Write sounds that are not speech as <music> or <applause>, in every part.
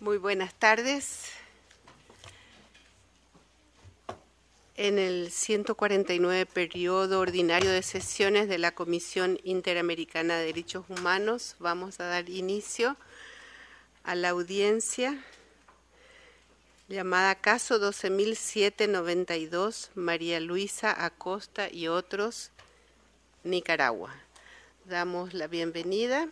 Muy buenas tardes. En el 149 periodo ordinario de sesiones de la Comisión Interamericana de Derechos Humanos vamos a dar inicio a la audiencia llamada Caso 12.792 María Luisa Acosta y otros, Nicaragua. Damos la bienvenida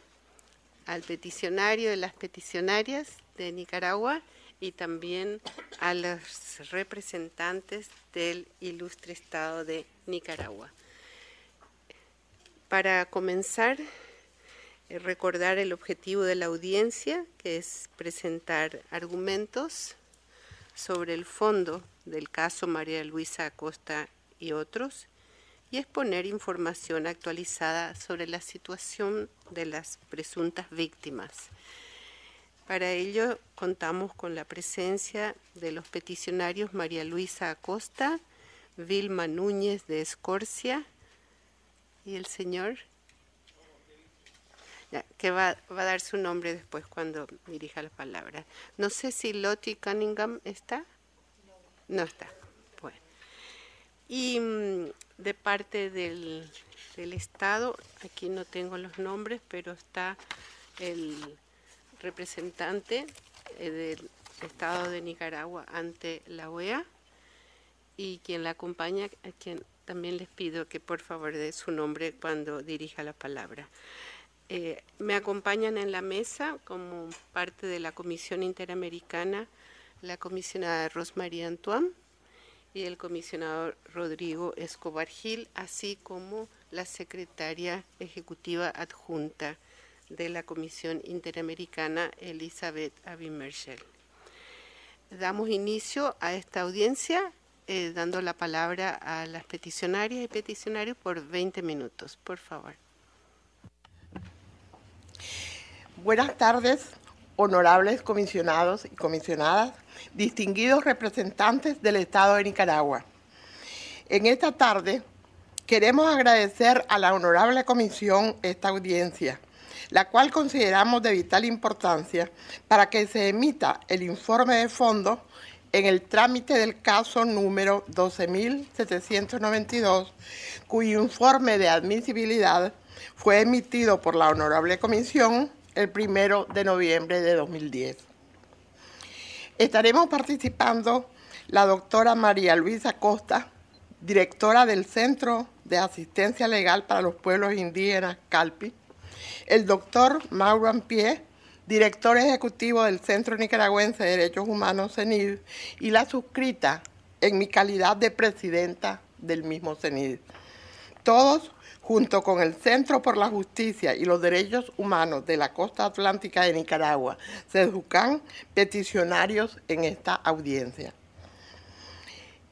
al peticionario y las peticionarias de Nicaragua y también a los representantes del ilustre Estado de Nicaragua. Para comenzar, eh, recordar el objetivo de la audiencia, que es presentar argumentos sobre el fondo del caso María Luisa Acosta y otros y exponer información actualizada sobre la situación de las presuntas víctimas para ello contamos con la presencia de los peticionarios María Luisa Acosta, Vilma Núñez de Escorcia y el señor que va, a dar su nombre después cuando dirija las palabras. No sé si Lottie Cunningham está. No está. Bueno. Y mm, de parte del Estado, aquí no tengo los nombres, pero está el representante eh, del Estado de Nicaragua ante la OEA y quien la acompaña, a quien también les pido que por favor dé su nombre cuando dirija la palabra. Eh, me acompañan en la mesa como parte de la Comisión Interamericana la comisionada Rosmaría Antoine y el comisionado Rodrigo Escobar Gil, así como la secretaria ejecutiva adjunta de la Comisión Interamericana Elizabeth Abimerschel. Damos inicio a esta audiencia eh, dando la palabra a las peticionarias y peticionarios por 20 minutos, por favor. Buenas tardes, honorables comisionados y comisionadas, distinguidos representantes del Estado de Nicaragua. En esta tarde queremos agradecer a la honorable comisión esta audiencia la cual consideramos de vital importancia para que se emita el informe de fondo en el trámite del caso número 12.792, cuyo informe de admisibilidad fue emitido por la Honorable Comisión el 1 de noviembre de 2010. Estaremos participando la doctora María Luisa Costa, directora del Centro de Asistencia Legal para los Pueblos Indígenas, CALPI, el doctor Mauro Ampie, director ejecutivo del Centro Nicaragüense de Derechos Humanos CENID, y la suscrita en mi calidad de presidenta del mismo CENID. Todos, junto con el Centro por la Justicia y los Derechos Humanos de la Costa Atlántica de Nicaragua, se educan peticionarios en esta audiencia.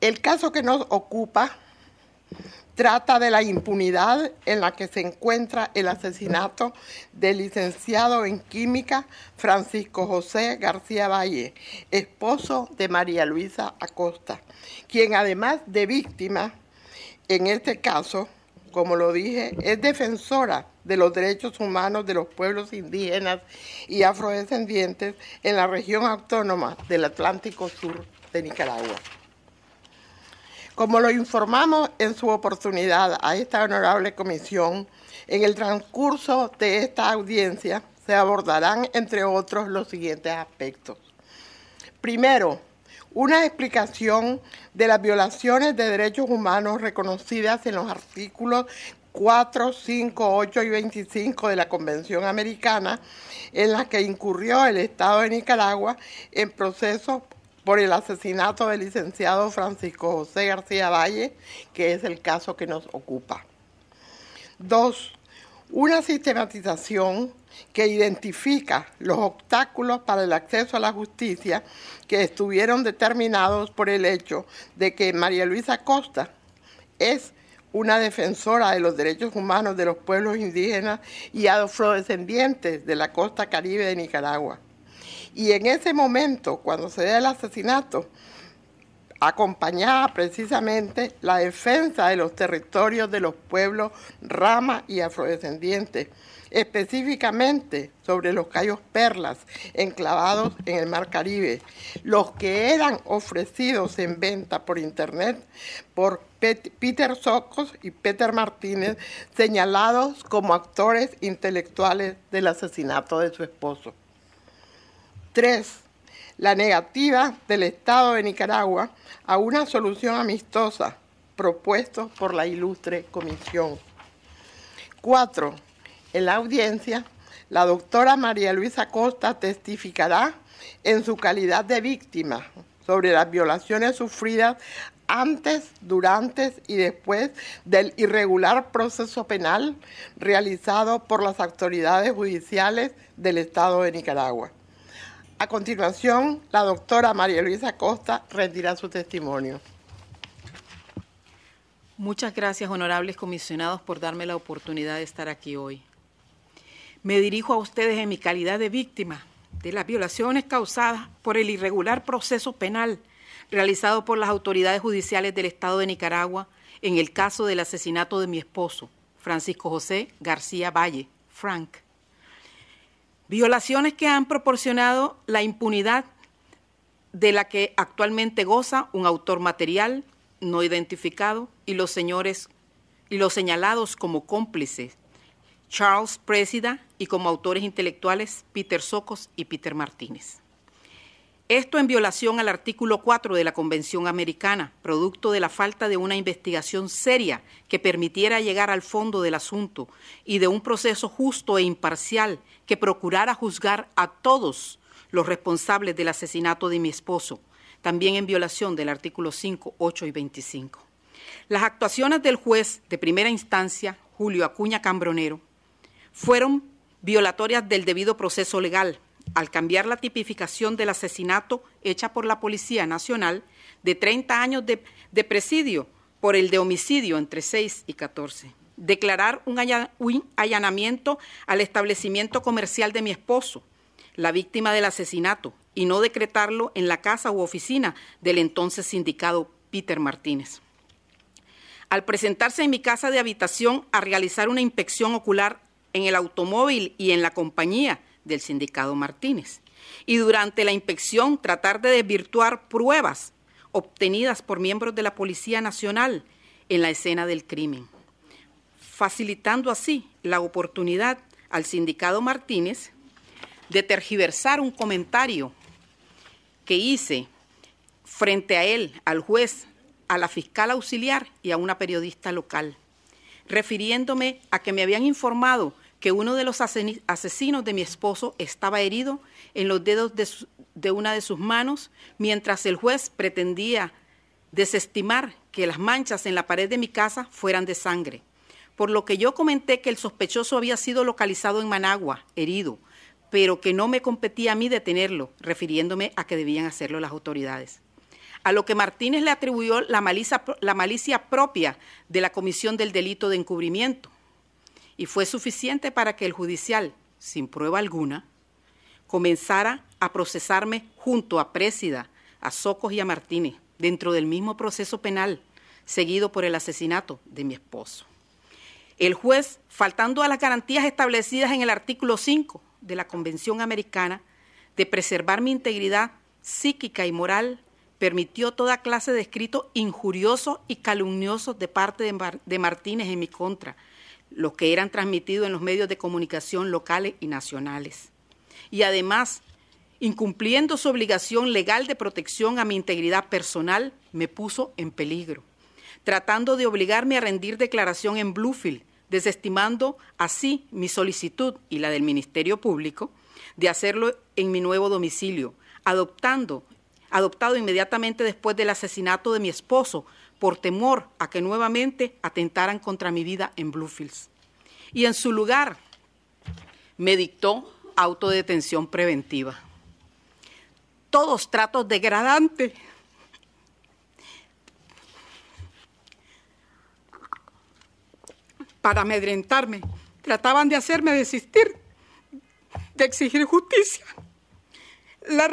El caso que nos ocupa trata de la impunidad en la que se encuentra el asesinato del licenciado en química Francisco José García Valle, esposo de María Luisa Acosta, quien además de víctima, en este caso, como lo dije, es defensora de los derechos humanos de los pueblos indígenas y afrodescendientes en la región autónoma del Atlántico Sur de Nicaragua. Como lo informamos en su oportunidad a esta honorable comisión, en el transcurso de esta audiencia se abordarán, entre otros, los siguientes aspectos. Primero, una explicación de las violaciones de derechos humanos reconocidas en los artículos 4, 5, 8 y 25 de la Convención Americana en las que incurrió el Estado de Nicaragua en procesos por el asesinato del licenciado Francisco José García Valle, que es el caso que nos ocupa. Dos, una sistematización que identifica los obstáculos para el acceso a la justicia que estuvieron determinados por el hecho de que María Luisa Costa es una defensora de los derechos humanos de los pueblos indígenas y afrodescendientes de la costa caribe de Nicaragua. Y en ese momento, cuando se da el asesinato, acompañaba precisamente la defensa de los territorios de los pueblos rama y afrodescendientes, específicamente sobre los cayos perlas enclavados en el Mar Caribe, los que eran ofrecidos en venta por internet por Peter Socos y Peter Martínez, señalados como actores intelectuales del asesinato de su esposo. Tres, la negativa del Estado de Nicaragua a una solución amistosa propuesto por la ilustre comisión. Cuatro, en la audiencia, la doctora María Luisa Costa testificará en su calidad de víctima sobre las violaciones sufridas antes, durante y después del irregular proceso penal realizado por las autoridades judiciales del Estado de Nicaragua. A continuación, la doctora María Luisa Costa rendirá su testimonio. Muchas gracias, honorables comisionados, por darme la oportunidad de estar aquí hoy. Me dirijo a ustedes en mi calidad de víctima de las violaciones causadas por el irregular proceso penal realizado por las autoridades judiciales del Estado de Nicaragua en el caso del asesinato de mi esposo, Francisco José García Valle, Frank, Violaciones que han proporcionado la impunidad de la que actualmente goza un autor material no identificado y los señores y los señalados como cómplices Charles Presida y como autores intelectuales Peter Socos y Peter Martínez. Esto en violación al artículo 4 de la Convención Americana, producto de la falta de una investigación seria que permitiera llegar al fondo del asunto y de un proceso justo e imparcial que procurara juzgar a todos los responsables del asesinato de mi esposo, también en violación del artículo 5, 8 y 25. Las actuaciones del juez de primera instancia, Julio Acuña Cambronero, fueron violatorias del debido proceso legal al cambiar la tipificación del asesinato hecha por la Policía Nacional de 30 años de, presidio por el de homicidio entre 6 y 14. Declarar un, un allanamiento al establecimiento comercial de mi esposo, la víctima del asesinato, y no decretarlo en la casa u oficina del entonces sindicado Peter Martínez. Al presentarse en mi casa de habitación a realizar una inspección ocular en el automóvil y en la compañía, del sindicado Martínez y durante la inspección tratar de desvirtuar pruebas obtenidas por miembros de la Policía Nacional en la escena del crimen, facilitando así la oportunidad al sindicado Martínez de tergiversar un comentario que hice frente a él, al juez, a la fiscal auxiliar y a una periodista local, refiriéndome a que me habían informado que uno de los asesinos de mi esposo estaba herido en los dedos de, una de sus manos, mientras el juez pretendía desestimar que las manchas en la pared de mi casa fueran de sangre. Por lo que yo comenté que el sospechoso había sido localizado en Managua, herido, pero que no me competía a mí detenerlo, refiriéndome a que debían hacerlo las autoridades a lo que Martínez le atribuyó la malicia, propia de la comisión del delito de encubrimiento, y fue suficiente para que el judicial, sin prueba alguna, comenzara a procesarme junto a Présida, a Socos y a Martínez, dentro del mismo proceso penal, seguido por el asesinato de mi esposo. El juez, faltando a las garantías establecidas en el artículo 5 de la Convención Americana de preservar mi integridad psíquica y moral, permitió toda clase de escrito injurioso y calumnioso de parte de, Martínez en mi contra, los que eran transmitidos en los medios de comunicación locales y nacionales. Y además, incumpliendo su obligación legal de protección a mi integridad personal, me puso en peligro, tratando de obligarme a rendir declaración en Bluefield, desestimando así mi solicitud y la del Ministerio Público de hacerlo en mi nuevo domicilio, adoptando, adoptado inmediatamente después del asesinato de mi esposo, por temor a que nuevamente atentaran contra mi vida en Bluefields. Y en su lugar me dictó autodetención preventiva. Todos tratos degradantes. Para amedrentarme, trataban de hacerme desistir de exigir justicia. La,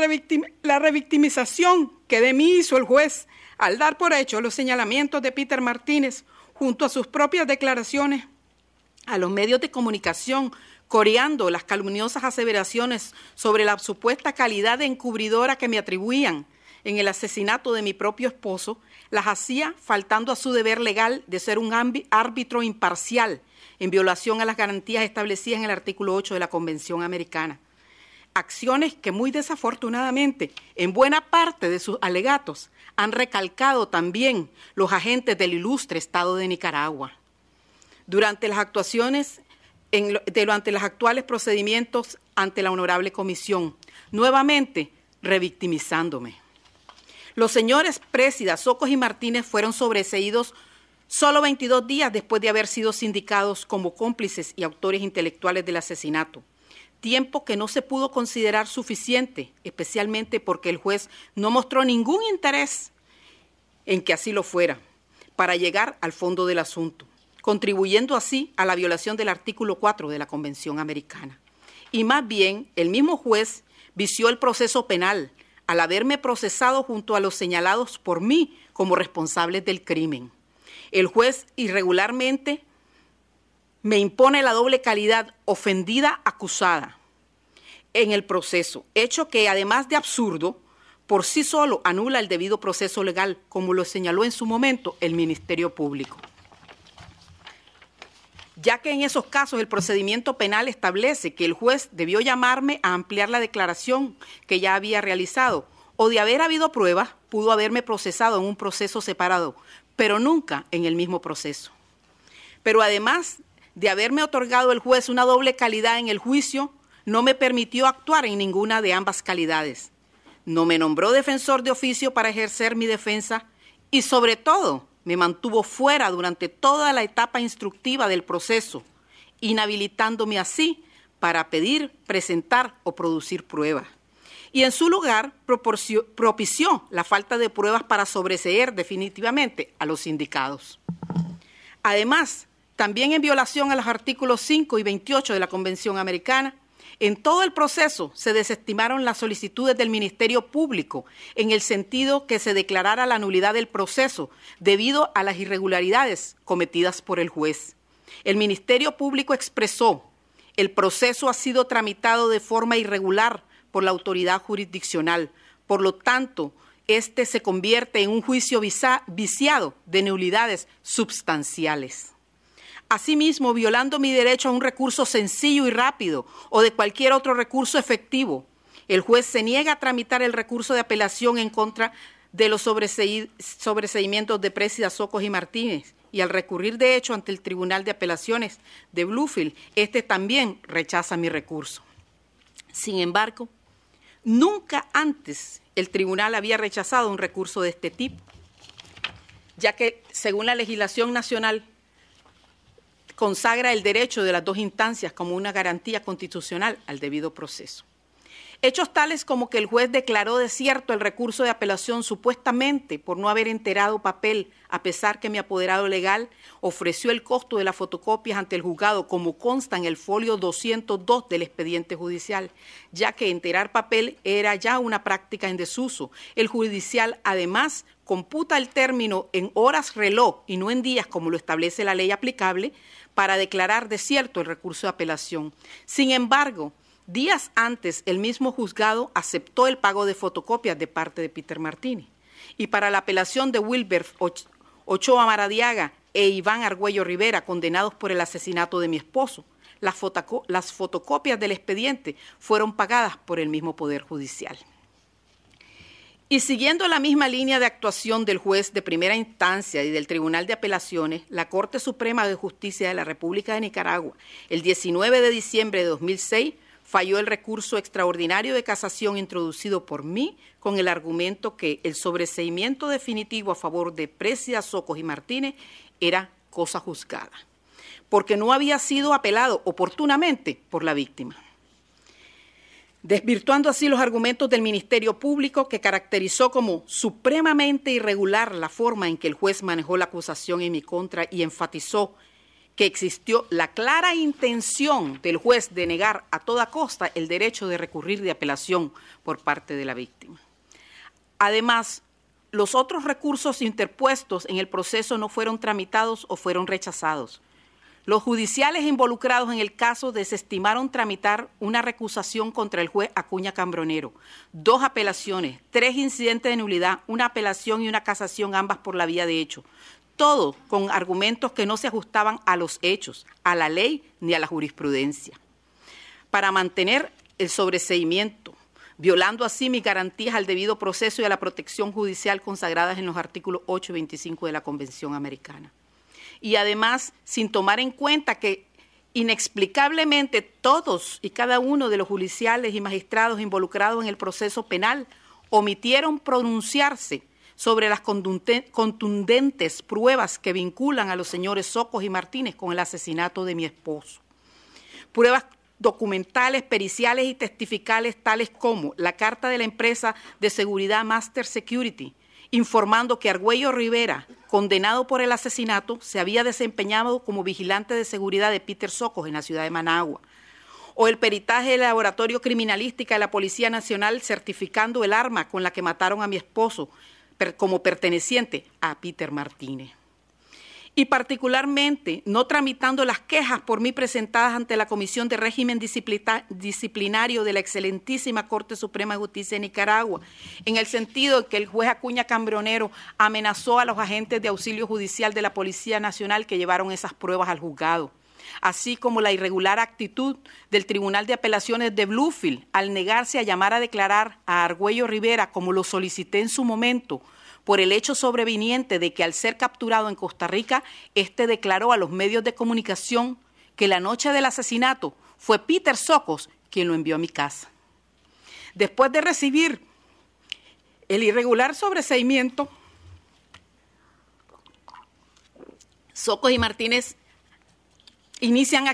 la revictimización que de mí hizo el juez al dar por hecho los señalamientos de Peter Martínez junto a sus propias declaraciones a los medios de comunicación, coreando las calumniosas aseveraciones sobre la supuesta calidad de encubridora que me atribuían en el asesinato de mi propio esposo, las hacía faltando a su deber legal de ser un árbitro imparcial en violación a las garantías establecidas en el artículo 8 de la Convención Americana. Acciones que muy desafortunadamente, en buena parte de sus alegatos, han recalcado también los agentes del ilustre Estado de Nicaragua. Durante las actuaciones, durante los actuales procedimientos ante la Honorable Comisión, nuevamente revictimizándome. Los señores Présida, Socos y Martínez fueron sobreseídos solo 22 días después de haber sido sindicados como cómplices y autores intelectuales del asesinato tiempo que no se pudo considerar suficiente, especialmente porque el juez no mostró ningún interés en que así lo fuera, para llegar al fondo del asunto, contribuyendo así a la violación del artículo 4 de la Convención Americana. Y más bien, el mismo juez vició el proceso penal al haberme procesado junto a los señalados por mí como responsables del crimen. El juez irregularmente me impone la doble calidad ofendida acusada en el proceso, hecho que además de absurdo, por sí solo anula el debido proceso legal, como lo señaló en su momento el Ministerio Público. Ya que en esos casos el procedimiento penal establece que el juez debió llamarme a ampliar la declaración que ya había realizado, o de haber habido pruebas, pudo haberme procesado en un proceso separado, pero nunca en el mismo proceso. Pero además de haberme otorgado el juez una doble calidad en el juicio, no me permitió actuar en ninguna de ambas calidades. No me nombró defensor de oficio para ejercer mi defensa y sobre todo me mantuvo fuera durante toda la etapa instructiva del proceso, inhabilitándome así para pedir, presentar o producir pruebas. Y en su lugar propició la falta de pruebas para sobreseer definitivamente a los sindicados. Además, también en violación a los artículos 5 y 28 de la Convención Americana, en todo el proceso se desestimaron las solicitudes del Ministerio Público en el sentido que se declarara la nulidad del proceso debido a las irregularidades cometidas por el juez. El Ministerio Público expresó, el proceso ha sido tramitado de forma irregular por la autoridad jurisdiccional, por lo tanto, este se convierte en un juicio viciado de nulidades substanciales asimismo violando mi derecho a un recurso sencillo y rápido o de cualquier otro recurso efectivo. El juez se niega a tramitar el recurso de apelación en contra de los sobreseimientos de Presida, Socos y Martínez. Y al recurrir de hecho ante el Tribunal de Apelaciones de Bluefield, este también rechaza mi recurso. Sin embargo, nunca antes el tribunal había rechazado un recurso de este tipo, ya que según la legislación nacional, consagra el derecho de las dos instancias como una garantía constitucional al debido proceso. Hechos tales como que el juez declaró desierto el recurso de apelación supuestamente por no haber enterado papel, a pesar que mi apoderado legal ofreció el costo de las fotocopias ante el juzgado, como consta en el folio 202 del expediente judicial, ya que enterar papel era ya una práctica en desuso. El judicial, además, computa el término en horas reloj y no en días como lo establece la ley aplicable para declarar desierto el recurso de apelación. Sin embargo, días antes el mismo juzgado aceptó el pago de fotocopias de parte de Peter Martini. Y para la apelación de Wilber Ochoa Maradiaga e Iván Argüello Rivera, condenados por el asesinato de mi esposo, las, fotocopias del expediente fueron pagadas por el mismo Poder Judicial. Y siguiendo la misma línea de actuación del juez de primera instancia y del Tribunal de Apelaciones, la Corte Suprema de Justicia de la República de Nicaragua, el 19 de diciembre de 2006, falló el recurso extraordinario de casación introducido por mí con el argumento que el sobreseimiento definitivo a favor de Precia, Socos y Martínez era cosa juzgada, porque no había sido apelado oportunamente por la víctima desvirtuando así los argumentos del Ministerio Público que caracterizó como supremamente irregular la forma en que el juez manejó la acusación en mi contra y enfatizó que existió la clara intención del juez de negar a toda costa el derecho de recurrir de apelación por parte de la víctima. Además, los otros recursos interpuestos en el proceso no fueron tramitados o fueron rechazados los judiciales involucrados en el caso desestimaron tramitar una recusación contra el juez Acuña Cambronero, dos apelaciones, tres incidentes de nulidad, una apelación y una casación, ambas por la vía de hecho. Todo con argumentos que no se ajustaban a los hechos, a la ley ni a la jurisprudencia. Para mantener el sobreseimiento, violando así mis garantías al debido proceso y a la protección judicial consagradas en los artículos 8 y 25 de la Convención Americana y además sin tomar en cuenta que inexplicablemente todos y cada uno de los judiciales y magistrados involucrados en el proceso penal omitieron pronunciarse sobre las contundentes pruebas que vinculan a los señores Socos y Martínez con el asesinato de mi esposo. Pruebas documentales, periciales y testificales tales como la carta de la empresa de seguridad Master Security, informando que Argüello Rivera, condenado por el asesinato, se había desempeñado como vigilante de seguridad de Peter Socos en la ciudad de Managua. O el peritaje del Laboratorio Criminalística de la Policía Nacional certificando el arma con la que mataron a mi esposo como perteneciente a Peter Martínez y particularmente no tramitando las quejas por mí presentadas ante la Comisión de Régimen Disciplinario de la excelentísima Corte Suprema de Justicia de Nicaragua, en el sentido de que el juez Acuña Cambronero amenazó a los agentes de auxilio judicial de la Policía Nacional que llevaron esas pruebas al juzgado así como la irregular actitud del Tribunal de Apelaciones de Bluefield al negarse a llamar a declarar a Argüello Rivera, como lo solicité en su momento, por el hecho sobreviniente de que al ser capturado en Costa Rica, este declaró a los medios de comunicación que la noche del asesinato fue Peter Socos quien lo envió a mi casa. Después de recibir el irregular sobreseimiento, Socos y Martínez inician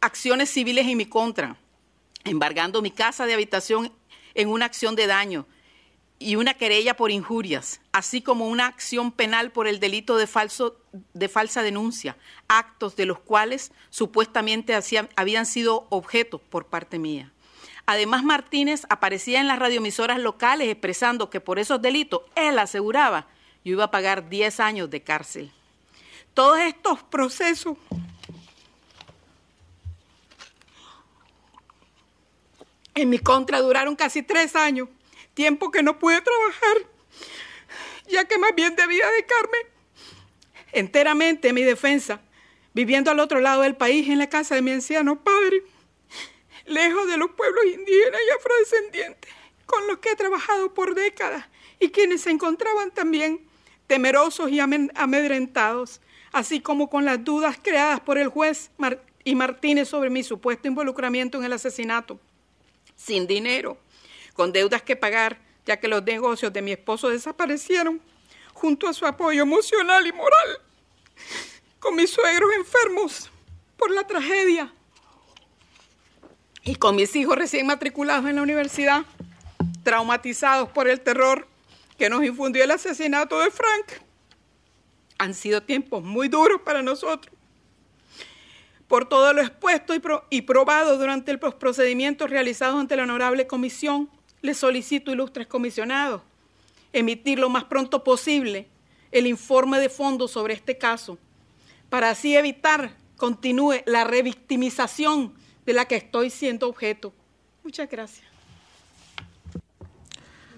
acciones civiles en mi contra, embargando mi casa de habitación en una acción de daño, y una querella por injurias, así como una acción penal por el delito de, falso, de falsa denuncia, actos de los cuales supuestamente habían sido objeto por parte mía. Además, Martínez aparecía en las radioemisoras locales expresando que por esos delitos él aseguraba yo iba a pagar 10 años de cárcel. Todos estos procesos en mi contra duraron casi tres años tiempo que no pude trabajar, ya que más bien debía dedicarme enteramente a mi defensa, viviendo al otro lado del país, en la casa de mi anciano padre, lejos de los pueblos indígenas y afrodescendientes con los que he trabajado por décadas y quienes se encontraban también temerosos y amedrentados, así como con las dudas creadas por el juez y Martínez sobre mi supuesto involucramiento en el asesinato. Sin dinero, con deudas que pagar, ya que los negocios de mi esposo desaparecieron, junto a su apoyo emocional y moral, con mis suegros enfermos por la tragedia y con mis hijos recién matriculados en la universidad, traumatizados por el terror que nos infundió el asesinato de Frank. Han sido tiempos muy duros para nosotros. Por todo lo expuesto y, probado durante los procedimientos realizados ante la honorable comisión, le solicito, ilustres comisionados, emitir lo más pronto posible el informe de fondo sobre este caso, para así evitar continúe la revictimización de la que estoy siendo objeto. Muchas gracias.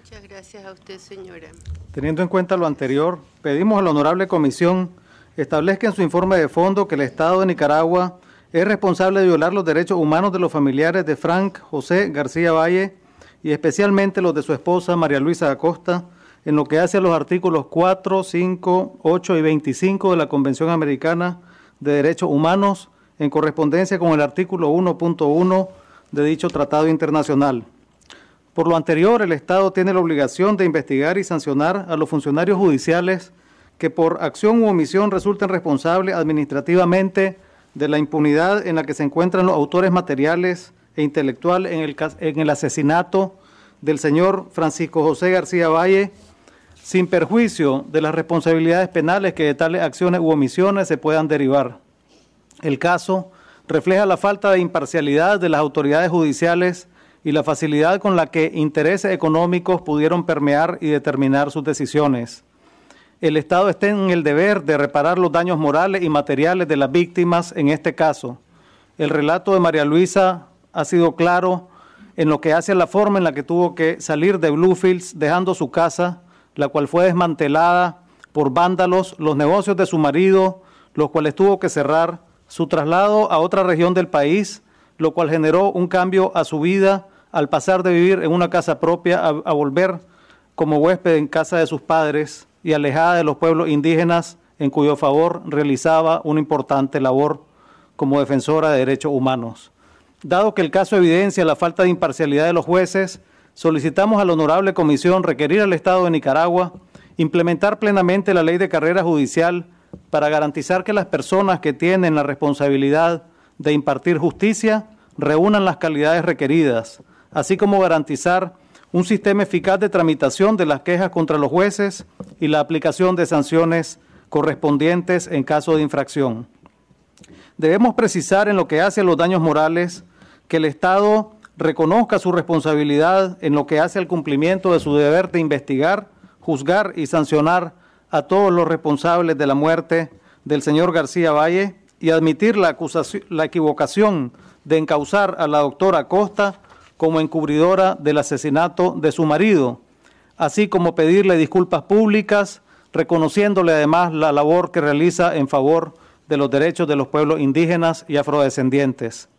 Muchas gracias a usted, señora. Teniendo en cuenta lo anterior, pedimos a la honorable comisión establezca en su informe de fondo que el Estado de Nicaragua es responsable de violar los derechos humanos de los familiares de Frank José García Valle, y especialmente los de su esposa María Luisa Acosta, en lo que hace a los artículos 4, 5, 8 y 25 de la Convención Americana de Derechos Humanos, en correspondencia con el artículo 1.1 de dicho tratado internacional. Por lo anterior, el Estado tiene la obligación de investigar y sancionar a los funcionarios judiciales que por acción u omisión resulten responsables administrativamente de la impunidad en la que se encuentran los autores materiales e intelectual en el, en el asesinato del señor Francisco José García Valle, sin perjuicio de las responsabilidades penales que de tales acciones u omisiones se puedan derivar. El caso refleja la falta de imparcialidad de las autoridades judiciales y la facilidad con la que intereses económicos pudieron permear y determinar sus decisiones. El Estado está en el deber de reparar los daños morales y materiales de las víctimas en este caso. El relato de María Luisa ha sido claro en lo que hace a la forma en la que tuvo que salir de Bluefields, dejando su casa, la cual fue desmantelada por vándalos, los negocios de su marido, los cuales tuvo que cerrar, su traslado a otra región del país, lo cual generó un cambio a su vida al pasar de vivir en una casa propia a, a volver como huésped en casa de sus padres y alejada de los pueblos indígenas en cuyo favor realizaba una importante labor como defensora de derechos humanos. Dado que el caso evidencia la falta de imparcialidad de los jueces, solicitamos a la Honorable Comisión requerir al Estado de Nicaragua implementar plenamente la ley de carrera judicial para garantizar que las personas que tienen la responsabilidad de impartir justicia reúnan las calidades requeridas, así como garantizar un sistema eficaz de tramitación de las quejas contra los jueces y la aplicación de sanciones correspondientes en caso de infracción. Debemos precisar en lo que hace a los daños morales que el Estado reconozca su responsabilidad en lo que hace al cumplimiento de su deber de investigar, juzgar y sancionar a todos los responsables de la muerte del señor García Valle y admitir la, equivocación de encausar a la doctora Costa como encubridora del asesinato de su marido, así como pedirle disculpas públicas, reconociéndole además la labor que realiza en favor de los derechos de los pueblos indígenas y afrodescendientes.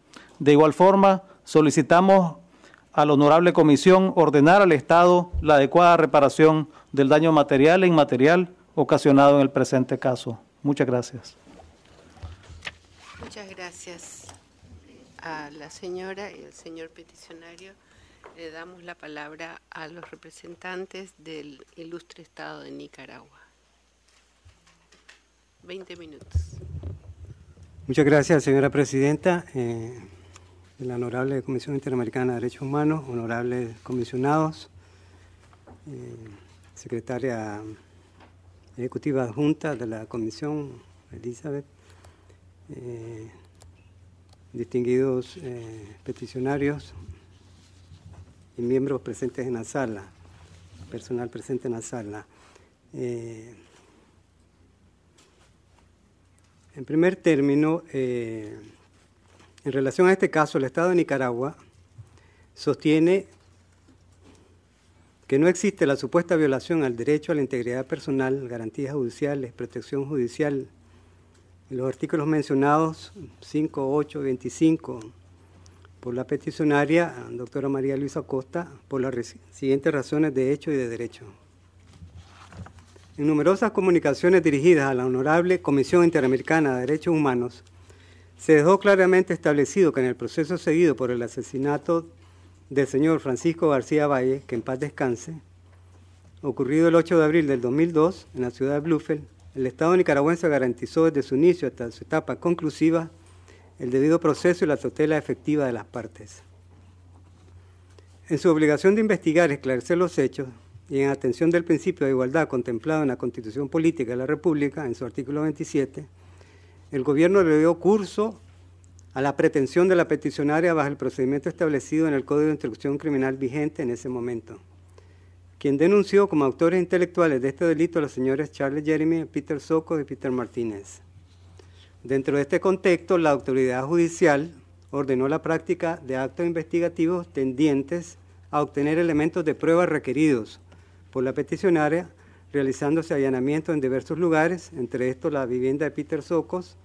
De igual forma, solicitamos a la honorable comisión ordenar al Estado la adecuada reparación del daño material e inmaterial ocasionado en el presente caso. Muchas gracias. Muchas gracias a la señora y al señor peticionario. Le damos la palabra a los representantes del ilustre Estado de Nicaragua. Veinte minutos. Muchas gracias, señora presidenta. Eh, de la Honorable Comisión Interamericana de Derechos Humanos, honorables comisionados, eh, secretaria ejecutiva adjunta de la Comisión, Elizabeth, eh, distinguidos eh, peticionarios y miembros presentes en la sala, personal presente en la sala. en primer término, en relación a este caso, el Estado de Nicaragua sostiene que no existe la supuesta violación al derecho a la integridad personal, garantías judiciales, protección judicial, en los artículos mencionados 5, 8, 25 por la peticionaria, doctora María Luisa Costa, por las siguientes razones de hecho y de derecho. En numerosas comunicaciones dirigidas a la Honorable Comisión Interamericana de Derechos Humanos, se dejó claramente establecido que en el proceso seguido por el asesinato del señor Francisco García Valle, que en paz descanse, ocurrido el 8 de abril del 2002 en la ciudad de Bluefield, el Estado nicaragüense garantizó desde su inicio hasta su etapa conclusiva el debido proceso y la tutela efectiva de las partes. En su obligación de investigar y esclarecer los hechos, y en atención del principio de igualdad contemplado en la Constitución Política de la República, en su artículo 27, el gobierno le dio curso a la pretensión de la peticionaria bajo el procedimiento establecido en el Código de Instrucción Criminal vigente en ese momento. Quien denunció como autores intelectuales de este delito a los señores Charles Jeremy, Peter Soco y Peter Martínez. Dentro de este contexto, la autoridad judicial ordenó la práctica de actos investigativos tendientes a obtener elementos de prueba requeridos por la peticionaria realizándose allanamientos en diversos lugares, entre estos la vivienda de Peter Socos.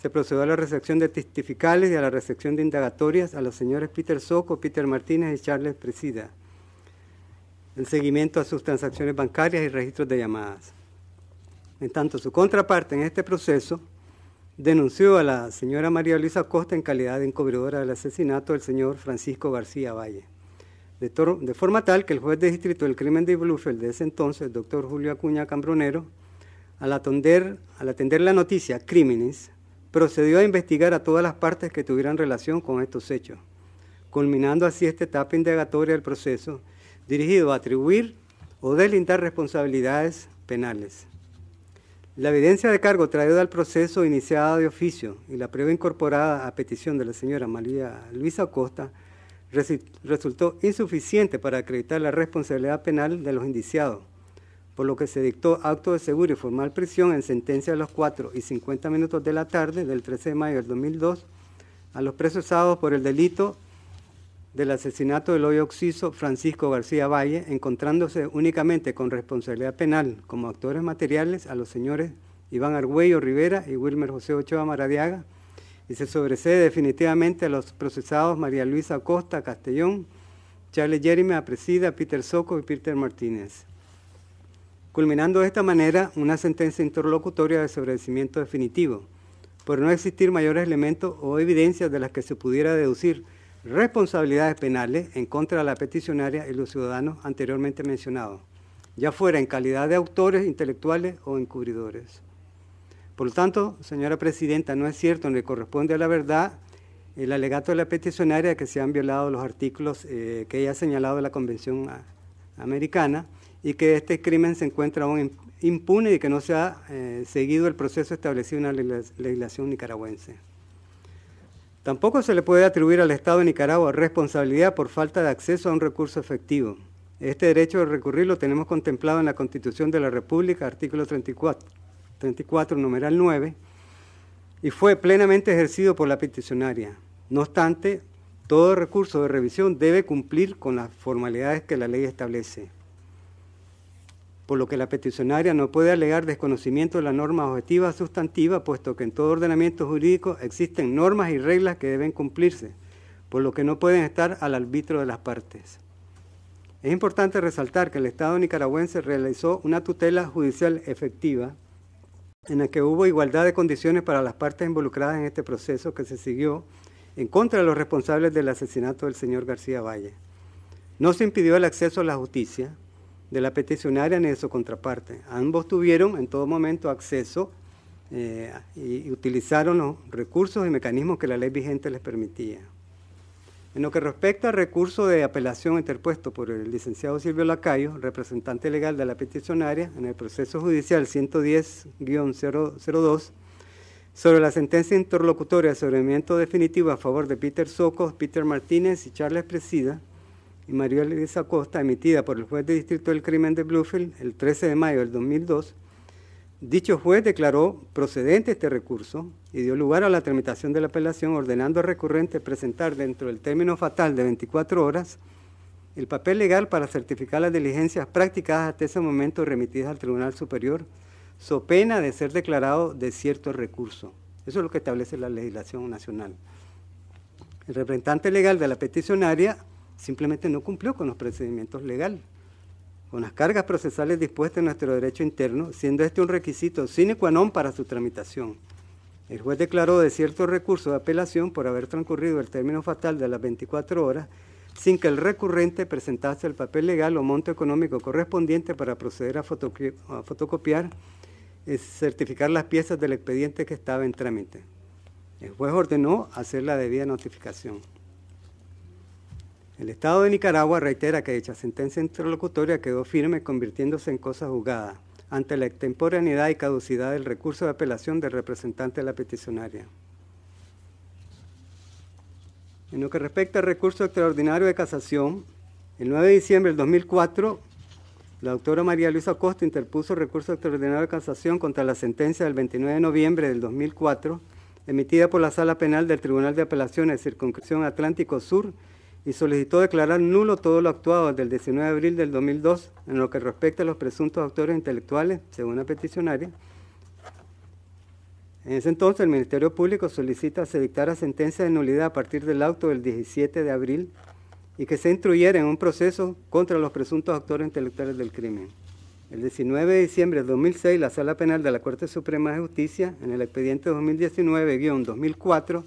Se procedió a la recepción de testificales y a la recepción de indagatorias a los señores Peter Socos, Peter Martínez y Charles Presida. en seguimiento a sus transacciones bancarias y registros de llamadas. En tanto, su contraparte en este proceso denunció a la señora María Luisa Costa en calidad de encubridora del asesinato del señor Francisco García Valle de, forma tal que el juez de distrito del crimen de Bluefield de ese entonces, doctor Julio Acuña Cambronero, al atender, al atender la noticia crímenes, procedió a investigar a todas las partes que tuvieran relación con estos hechos, culminando así esta etapa indagatoria del proceso dirigido a atribuir o deslindar responsabilidades penales. La evidencia de cargo traída al proceso iniciada de oficio y la prueba incorporada a petición de la señora María Luisa Acosta, resultó insuficiente para acreditar la responsabilidad penal de los indiciados, por lo que se dictó acto de seguro y formal prisión en sentencia a los 4 y 50 minutos de la tarde del 13 de mayo del 2002 a los procesados por el delito del asesinato del hoy occiso Francisco García Valle, encontrándose únicamente con responsabilidad penal como actores materiales a los señores Iván Argüello Rivera y Wilmer José Ochoa Maradiaga, y se sobrecede definitivamente a los procesados María Luisa Acosta Castellón, Charles Jeremy Apresida, Peter Soco y Peter Martínez. Culminando de esta manera una sentencia interlocutoria de sobrecimiento definitivo, por no existir mayores elementos o evidencias de las que se pudiera deducir responsabilidades penales en contra de la peticionaria y los ciudadanos anteriormente mencionados, ya fuera en calidad de autores intelectuales o encubridores. Por lo tanto, señora presidenta, no es cierto, ni corresponde a la verdad el alegato de la peticionaria que se han violado los artículos eh, que ella ha señalado de la Convención Americana y que este crimen se encuentra aún impune y que no se ha eh, seguido el proceso establecido en la legislación nicaragüense. Tampoco se le puede atribuir al Estado de Nicaragua responsabilidad por falta de acceso a un recurso efectivo. Este derecho de recurrir lo tenemos contemplado en la Constitución de la República, artículo 34, 34, numeral 9, y fue plenamente ejercido por la peticionaria. No obstante, todo recurso de revisión debe cumplir con las formalidades que la ley establece, por lo que la peticionaria no puede alegar desconocimiento de la norma objetiva sustantiva, puesto que en todo ordenamiento jurídico existen normas y reglas que deben cumplirse, por lo que no pueden estar al arbitrio de las partes. Es importante resaltar que el Estado nicaragüense realizó una tutela judicial efectiva en la que hubo igualdad de condiciones para las partes involucradas en este proceso que se siguió en contra de los responsables del asesinato del señor García Valle. No se impidió el acceso a la justicia de la peticionaria ni de su contraparte. Ambos tuvieron en todo momento acceso eh, y utilizaron los recursos y mecanismos que la ley vigente les permitía. En lo que respecta al recurso de apelación interpuesto por el licenciado Silvio Lacayo, representante legal de la peticionaria, en el proceso judicial 110-002, sobre la sentencia interlocutoria de asesoramiento definitivo a favor de Peter Socos, Peter Martínez y Charles Presida y María Elisa Costa, emitida por el juez de distrito del crimen de Bluefield el 13 de mayo del 2002, Dicho juez declaró procedente este recurso y dio lugar a la tramitación de la apelación ordenando al recurrente presentar dentro del término fatal de 24 horas el papel legal para certificar las diligencias practicadas hasta ese momento remitidas al Tribunal Superior, so pena de ser declarado de cierto recurso. Eso es lo que establece la legislación nacional. El representante legal de la peticionaria simplemente no cumplió con los procedimientos legales con las cargas procesales dispuestas en nuestro derecho interno, siendo este un requisito sine qua non para su tramitación. El juez declaró de cierto recurso de apelación por haber transcurrido el término fatal de las 24 horas sin que el recurrente presentase el papel legal o monto económico correspondiente para proceder a, fotocopiar y eh, certificar las piezas del expediente que estaba en trámite. El juez ordenó hacer la debida notificación. El Estado de Nicaragua reitera que dicha sentencia interlocutoria quedó firme convirtiéndose en cosa juzgada ante la extemporaneidad y caducidad del recurso de apelación del representante de la peticionaria. En lo que respecta al recurso extraordinario de casación, el 9 de diciembre del 2004, la doctora María Luisa Acosta interpuso recurso extraordinario de casación contra la sentencia del 29 de noviembre del 2004, emitida por la Sala Penal del Tribunal de Apelaciones Circunscripción Atlántico Sur, y solicitó declarar nulo todo lo actuado desde el 19 de abril del 2002 en lo que respecta a los presuntos autores intelectuales, según la peticionaria. En ese entonces, el Ministerio Público solicita se dictara sentencia de nulidad a partir del auto del 17 de abril y que se instruyera en un proceso contra los presuntos autores intelectuales del crimen. El 19 de diciembre de 2006, la Sala Penal de la Corte Suprema de Justicia, en el expediente 2019-2004,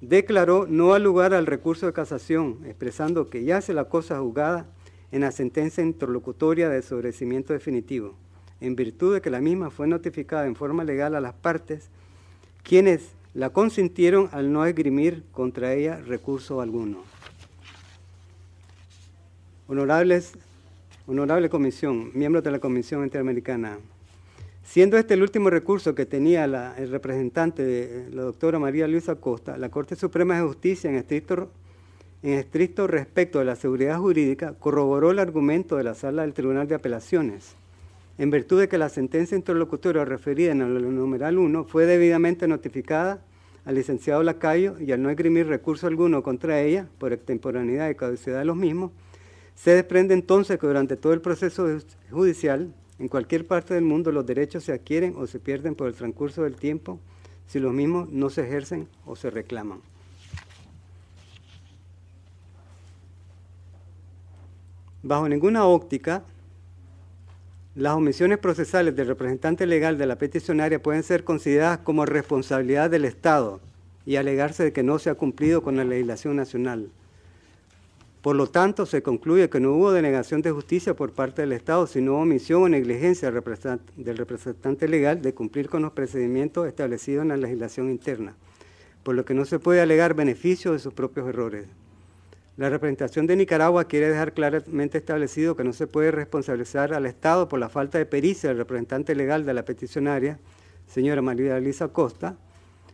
declaró no al lugar al recurso de casación, expresando que ya se la cosa juzgada en la sentencia interlocutoria de sobrecimiento definitivo, en virtud de que la misma fue notificada en forma legal a las partes, quienes la consintieron al no esgrimir contra ella recurso alguno. Honorables, honorable comisión, miembros de la Comisión Interamericana, Siendo este el último recurso que tenía el representante, de, eh, la doctora María Luisa Costa, la Corte Suprema de Justicia, en estricto, respecto de la seguridad jurídica, corroboró el argumento de la sala del Tribunal de Apelaciones, en virtud de que la sentencia interlocutoria referida en el numeral 1 fue debidamente notificada al licenciado Lacayo y al no esgrimir recurso alguno contra ella por extemporaneidad y caducidad de los mismos, se desprende entonces que durante todo el proceso judicial en cualquier parte del mundo los derechos se adquieren o se pierden por el transcurso del tiempo si los mismos no se ejercen o se reclaman. Bajo ninguna óptica, las omisiones procesales del representante legal de la peticionaria pueden ser consideradas como responsabilidad del Estado y alegarse de que no se ha cumplido con la legislación nacional. Por lo tanto, se concluye que no hubo denegación de justicia por parte del Estado, sino omisión o negligencia del representante legal de cumplir con los procedimientos establecidos en la legislación interna, por lo que no se puede alegar beneficio de sus propios errores. La representación de Nicaragua quiere dejar claramente establecido que no se puede responsabilizar al Estado por la falta de pericia del representante legal de la peticionaria, señora María Elisa Costa,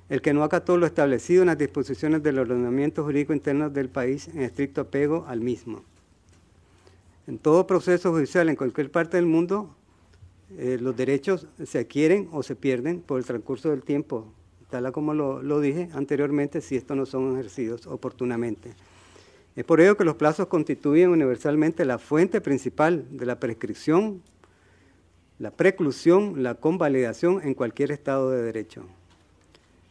el que no acató lo establecido en las disposiciones del ordenamiento jurídico interno del país en estricto apego al mismo. En todo proceso judicial en cualquier parte del mundo, eh, los derechos se adquieren o se pierden por el transcurso del tiempo, tal como lo, lo dije anteriormente, si estos no son ejercidos oportunamente. Es por ello que los plazos constituyen universalmente la fuente principal de la prescripción, la preclusión, la convalidación en cualquier estado de derecho.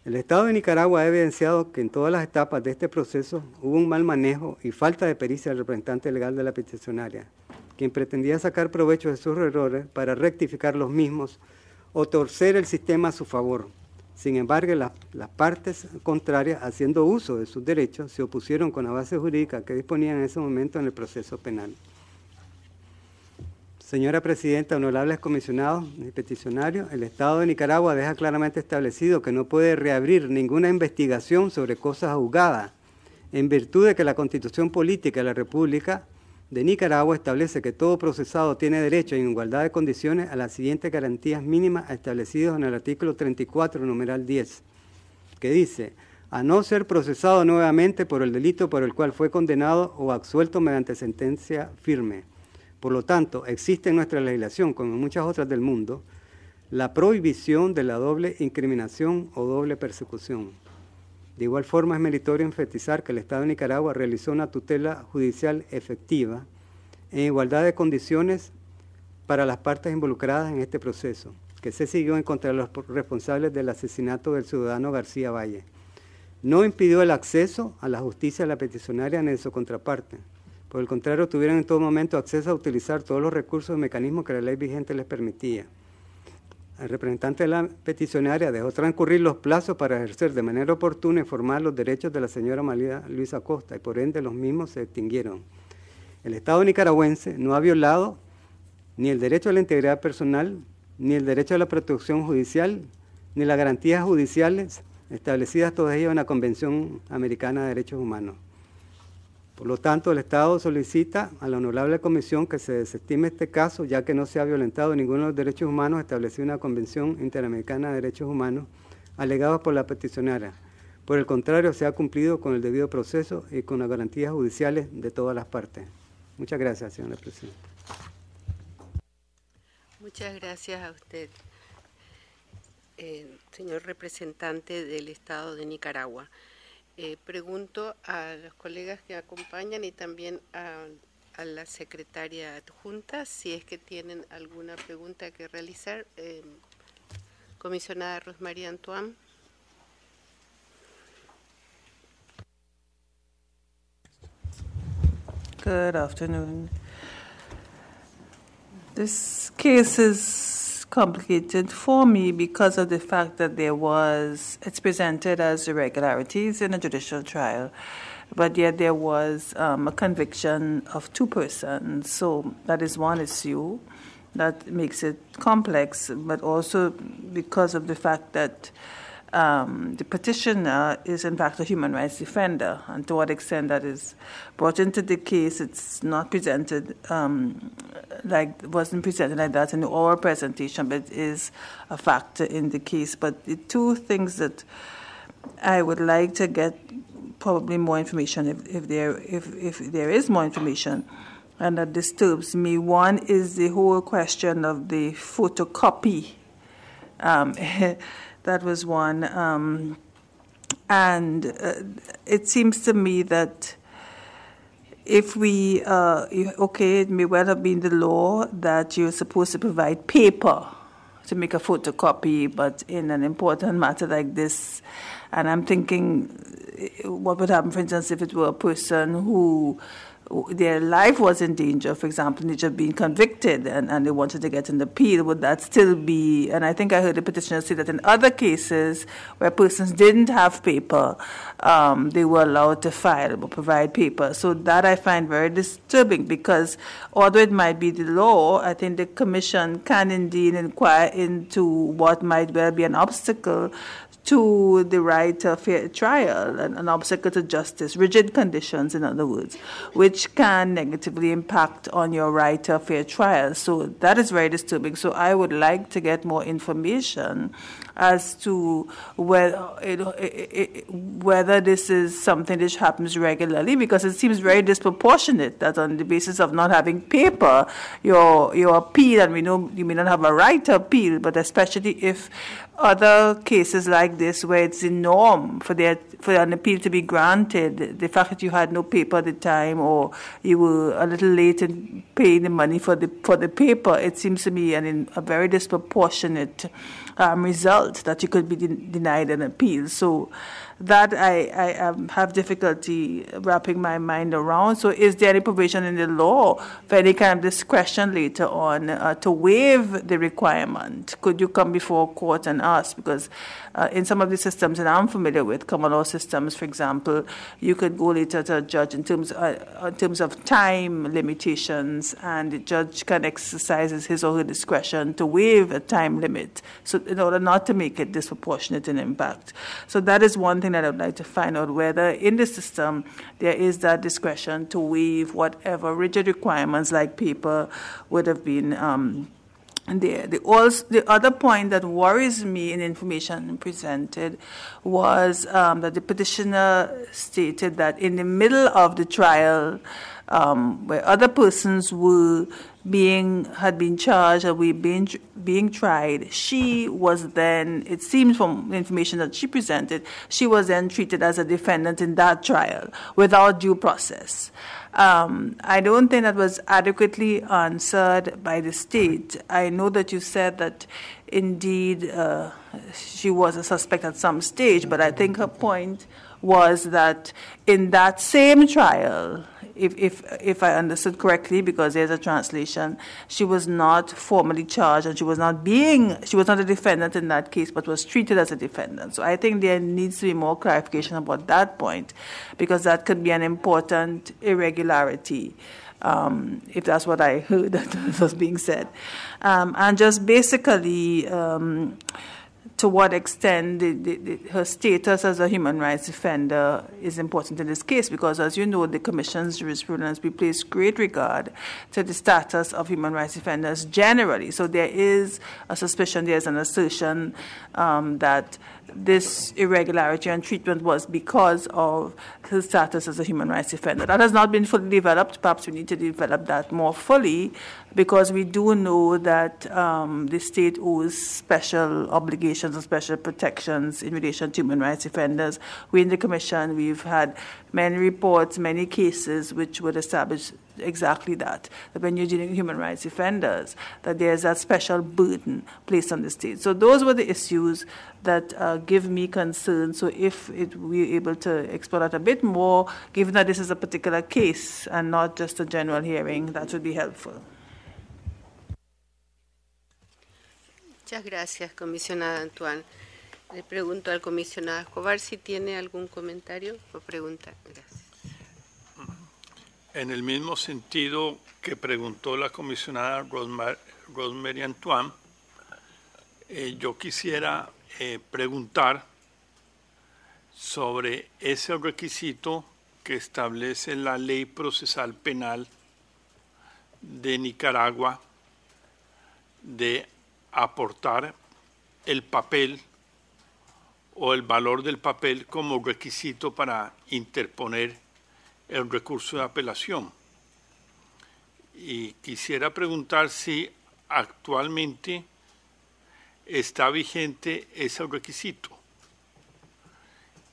El Estado de Nicaragua ha evidenciado que en todas las etapas de este proceso hubo un mal manejo y falta de pericia del representante legal de la peticionaria, quien pretendía sacar provecho de sus errores para rectificar los mismos o torcer el sistema a su favor. Sin embargo, las, partes contrarias, haciendo uso de sus derechos, se opusieron con la base jurídica que disponían en ese momento en el proceso penal. Señora Presidenta, honorables comisionados y peticionarios, el Estado de Nicaragua deja claramente establecido que no puede reabrir ninguna investigación sobre cosas juzgadas, en virtud de que la Constitución Política de la República de Nicaragua establece que todo procesado tiene derecho en igualdad de condiciones a las siguientes garantías mínimas establecidas en el artículo 34, numeral 10, que dice, a no ser procesado nuevamente por el delito por el cual fue condenado o absuelto mediante sentencia firme. Por lo tanto, existe en nuestra legislación, como en muchas otras del mundo, la prohibición de la doble incriminación o doble persecución. De igual forma, es meritorio enfatizar que el Estado de Nicaragua realizó una tutela judicial efectiva en igualdad de condiciones para las partes involucradas en este proceso, que se siguió en contra de los responsables del asesinato del ciudadano García Valle. No impidió el acceso a la justicia de la peticionaria ni su contraparte, por el contrario, tuvieron en todo momento acceso a utilizar todos los recursos y mecanismos que la ley vigente les permitía. El representante de la peticionaria dejó transcurrir los plazos para ejercer de manera oportuna y formar los derechos de la señora María Luisa Costa y por ende los mismos se extinguieron. El Estado nicaragüense no ha violado ni el derecho a la integridad personal, ni el derecho a la protección judicial, ni las garantías judiciales establecidas todavía en la Convención Americana de Derechos Humanos. Por lo tanto, el Estado solicita a la Honorable Comisión que se desestime este caso, ya que no se ha violentado ninguno de los derechos humanos establecidos en la Convención Interamericana de Derechos Humanos alegados por la peticionaria. Por el contrario, se ha cumplido con el debido proceso y con las garantías judiciales de todas las partes. Muchas gracias, señora Presidenta. Muchas gracias a usted, eh, señor representante del Estado de Nicaragua. Eh, pregunto a los colegas que acompañan y también a, la secretaria adjunta si es que tienen alguna pregunta que realizar. Em, comisionada Rosmaría Antoine. Good afternoon. This case is complicated for me because of the fact that there was, it's presented as irregularities in a judicial trial, but yet there was um, a conviction of two persons. So that is one issue that makes it complex, but also because of the fact that um, the petitioner is in fact a human rights defender, and to what extent that is brought into the case, it's not presented um, like wasn't presented like that in the oral presentation, but it is a factor in the case. But the two things that I would like to get probably more information if, if there if, if there is more information and that disturbs me. One is the whole question of the photocopy um, <laughs> That was one. Um, and uh, it seems to me that if we, uh, okay, it may well have been the law that you're supposed to provide paper to make a photocopy, but in an important matter like this, and I'm thinking uh, what would happen, for instance, if it were a person who their life was in danger, for example, of being convicted and, and they wanted to get an appeal, would that still be? And I think I heard the petitioner say that in other cases where persons didn't have paper, um, they were allowed to file or provide paper. So that I find very disturbing because although it might be the law, I think the commission can indeed inquire into what might well be an obstacle to the right to fair trial, an, an obstacle to justice, rigid conditions, in other words, which can negatively impact on your right to fair trial. So that is very disturbing. So I would like to get more information as to whether, eh, eh, it, eh, it, whether this is something which happens regularly, because it seems very disproportionate that on the basis of not having paper, your, your appeal, and we know you may not have a right to appeal, but especially if other cases like this where it's the norm for, their, for an appeal to be granted, the fact that you had no paper at the time or you were a little late in paying the money for the, for the paper, it seems to me an, a very disproportionate um, result that you could be de- denied an appeal. So that I, I um, have difficulty wrapping my mind around. So is there any provision in the law for any kind of discretion later on uh, to waive the requirement? Could you come before court and ask? Because uh, in some of the systems that I'm familiar with, common law systems, for example, you could go later to a judge in terms, uh, uh, in terms of time limitations, and the judge can exercise his or her discretion to waive a time limit so in order not to make it disproportionate in impact. So that is one thing that I would like to find out whether in the system there is that discretion to waive whatever rigid requirements like paper would have been. Um, there. The, also, the other point that worries me in information presented was um, that the petitioner stated that in the middle of the trial, um, where other persons were being had been charged or were being being tried, she was then it seems from the information that she presented, she was then treated as a defendant in that trial without due process. Um, I don't think that was adequately answered by the state. I know that you said that indeed uh, she was a suspect at some stage, but I think her point was that in that same trial, if, if, if I understood correctly, because there's a translation, she was not formally charged and she was not being, she was not a defendant in that case, but was treated as a defendant. So I think there needs to be more clarification about that point, because that could be an important irregularity. Um, if that's what I heard <laughs> that was being said. Um, and just basically, um, to what extent the, the, the, her status as a human rights defender is important in this case, because as you know, the Commission's jurisprudence we place great regard to the status of human rights defenders generally. So there is a suspicion, there's an assertion um, that this irregularity and treatment was because of his status as a human rights defender. That has not been fully developed. Perhaps we need to develop that more fully because we do know that um, the state owes special obligations and special protections in relation to human rights defenders. We in the Commission, we've had many reports, many cases which would establish exactly that, that when you're dealing with human rights defenders, that there's that special burden placed on the state. So those were the issues that uh, give me concern. So if it, we're able to explore that a bit more, given that this is a particular case and not just a general hearing, that would be helpful. Muchas gracias, comisionada Antoine. Le pregunto al comisionado Escobar si tiene algún comentario o pregunta. Gracias. En el mismo sentido que preguntó la comisionada Rosemary Antoine, eh, yo quisiera eh, preguntar sobre ese requisito que establece la ley procesal penal de Nicaragua de aportar el papel o el valor del papel como requisito para interponer el recurso de apelación. Y quisiera preguntar si actualmente está vigente ese requisito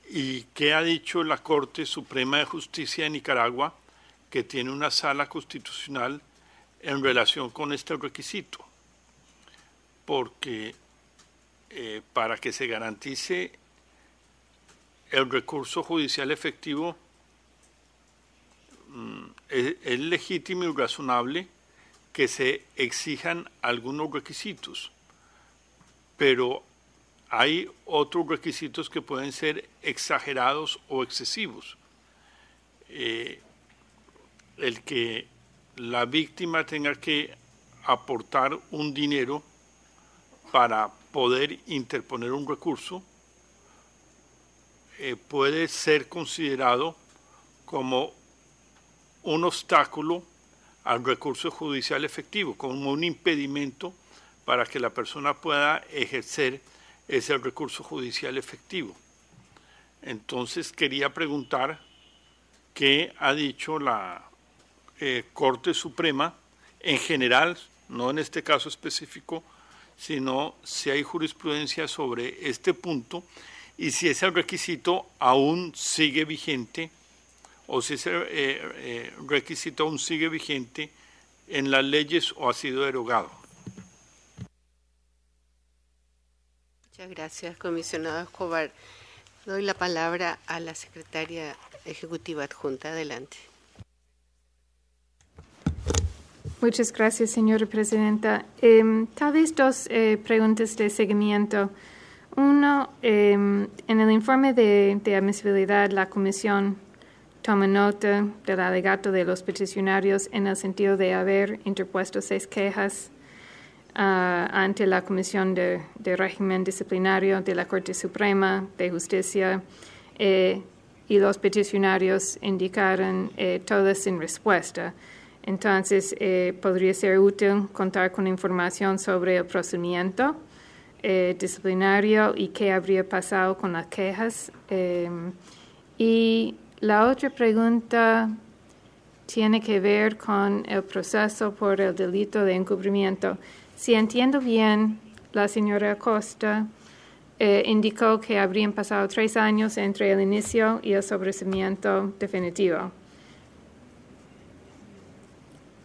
y qué ha dicho la Corte Suprema de Justicia de Nicaragua, que tiene una sala constitucional en relación con este requisito, porque eh, para que se garantice el recurso judicial efectivo Mm, es, legítimo y razonable que se exijan algunos requisitos, pero hay otros requisitos que pueden ser exagerados o excesivos. Eh, el que la víctima tenga que aportar un dinero para poder interponer un recurso eh, puede ser considerado como un obstáculo al recurso judicial efectivo, como un impedimento para que la persona pueda ejercer ese recurso judicial efectivo. Entonces quería preguntar qué ha dicho la eh, Corte Suprema en general, no en este caso específico, sino si hay jurisprudencia sobre este punto y si ese requisito aún sigue vigente o si ese eh, eh, requisito aún sigue vigente en las leyes o ha sido derogado. Muchas gracias, comisionado Escobar. Doy la palabra a la secretaria ejecutiva adjunta. Adelante. Muchas gracias, señora presidenta. Em, tal vez dos eh, preguntas de seguimiento. Uno, em, en el informe de, de, admisibilidad, la comisión Toma nota del alegato de los peticionarios en el sentido de haber interpuesto seis quejas ah, ante la Comisión de, Régimen Disciplinario de la Corte Suprema de Justicia eh, y los peticionarios indicaron eh, todas sin respuesta. Entonces, eh, podría ser útil contar con información sobre el procedimiento disciplinario y qué habría pasado con las quejas. y la otra pregunta tiene que ver con el proceso por el delito de encubrimiento. Si entiendo bien, la señora Costa eh, indicó que habrían pasado tres años entre el inicio y el sobrecimiento definitivo,